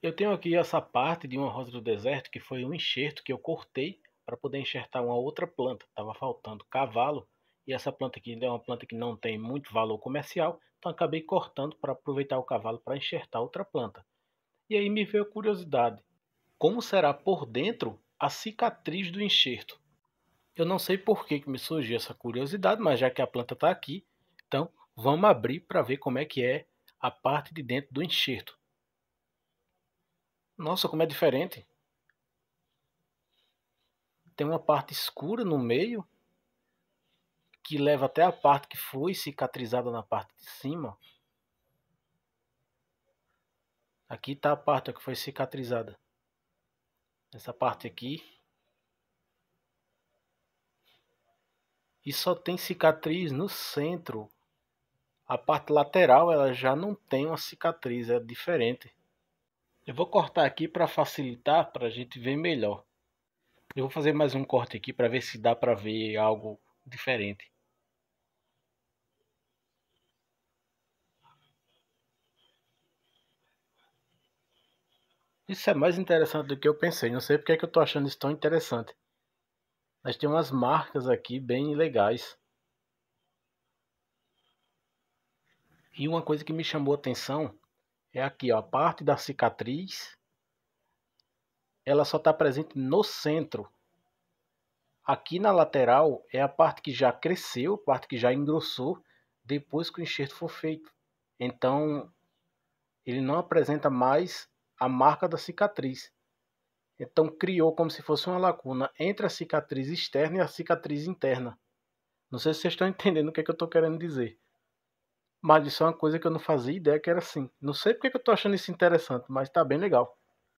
Eu tenho aqui essa parte de uma rosa do deserto que foi um enxerto que eu cortei para poder enxertar uma outra planta. Estava faltando cavalo e essa planta aqui é uma planta que não tem muito valor comercial, então acabei cortando para aproveitar o cavalo para enxertar outra planta. E aí me veio a curiosidade: como será por dentro a cicatriz do enxerto? Eu não sei por que, que me surgiu essa curiosidade, mas já que a planta está aqui, então vamos abrir para ver como é que é a parte de dentro do enxerto. Nossa, como é diferente. Tem uma parte escura no meio que leva até a parte que foi cicatrizada na parte de cima. Aqui está a parte que foi cicatrizada. Essa parte aqui. E só tem cicatriz no centro. A parte lateral ela já não tem uma cicatriz, é diferente. Eu vou cortar aqui para facilitar, para a gente ver melhor. Eu vou fazer mais um corte aqui para ver se dá para ver algo diferente. Isso é mais interessante do que eu pensei. Não sei porque é que eu estou achando isso tão interessante. Mas tem umas marcas aqui bem legais. E uma coisa que me chamou a atenção é aqui, ó, a parte da cicatriz, ela só está presente no centro. Aqui na lateral é a parte que já cresceu, a parte que já engrossou, depois que o enxerto for feito. Então, ele não apresenta mais a marca da cicatriz. Então, criou como se fosse uma lacuna entre a cicatriz externa e a cicatriz interna. Não sei se vocês estão entendendo o que, é que eu estou querendo dizer. Mas isso é uma coisa que eu não fazia ideia que era assim. Não sei porque que eu tô achando isso interessante, mas tá bem legal.